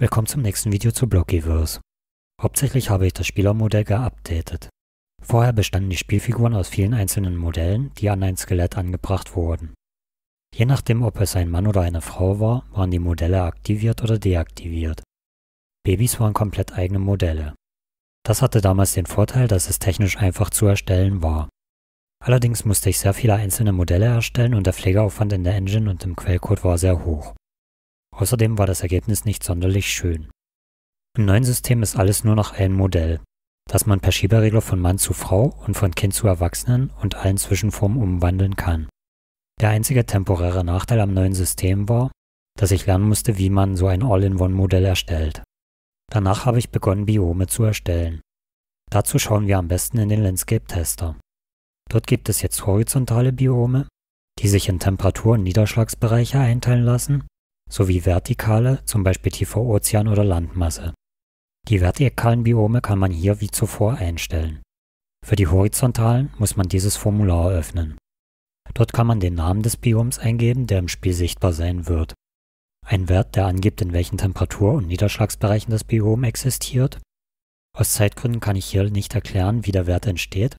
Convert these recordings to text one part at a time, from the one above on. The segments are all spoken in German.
Willkommen zum nächsten Video zu Blockiverse. Hauptsächlich habe ich das Spielermodell geupdatet. Vorher bestanden die Spielfiguren aus vielen einzelnen Modellen, die an ein Skelett angebracht wurden. Je nachdem, ob es ein Mann oder eine Frau war, waren die Modelle aktiviert oder deaktiviert. Babys waren komplett eigene Modelle. Das hatte damals den Vorteil, dass es technisch einfach zu erstellen war. Allerdings musste ich sehr viele einzelne Modelle erstellen und der Pflegeaufwand in der Engine und im Quellcode war sehr hoch. Außerdem war das Ergebnis nicht sonderlich schön. Im neuen System ist alles nur noch ein Modell, das man per Schieberegler von Mann zu Frau und von Kind zu Erwachsenen und allen Zwischenformen umwandeln kann. Der einzige temporäre Nachteil am neuen System war, dass ich lernen musste, wie man so ein All-in-One-Modell erstellt. Danach habe ich begonnen, Biome zu erstellen. Dazu schauen wir am besten in den Landscape-Tester. Dort gibt es jetzt horizontale Biome, die sich in Temperatur- und Niederschlagsbereiche einteilen lassen sowie vertikale, zum Beispiel tiefer Ozean- oder Landmasse. Die vertikalen Biome kann man hier wie zuvor einstellen. Für die horizontalen muss man dieses Formular öffnen. Dort kann man den Namen des Bioms eingeben, der im Spiel sichtbar sein wird. Ein Wert, der angibt, in welchen Temperatur- und Niederschlagsbereichen das Biom existiert. Aus Zeitgründen kann ich hier nicht erklären, wie der Wert entsteht,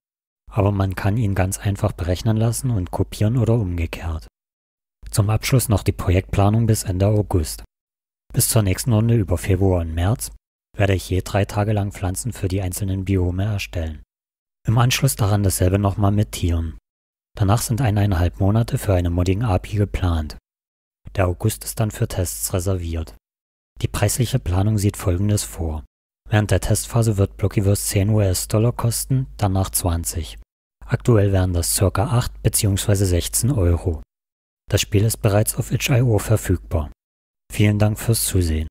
aber man kann ihn ganz einfach berechnen lassen und kopieren oder umgekehrt. Zum Abschluss noch die Projektplanung bis Ende August. Bis zur nächsten Runde über Februar und März werde ich je drei Tage lang Pflanzen für die einzelnen Biome erstellen. Im Anschluss daran dasselbe nochmal mit Tieren. Danach sind eineinhalb Monate für eine Modding API geplant. Der August ist dann für Tests reserviert. Die preisliche Planung sieht folgendes vor. Während der Testphase wird Blockiverse 10 US-Dollar kosten, danach 20. Aktuell wären das ca. 8 bzw. 16 Euro. Das Spiel ist bereits auf itch.io verfügbar. Vielen Dank fürs Zusehen.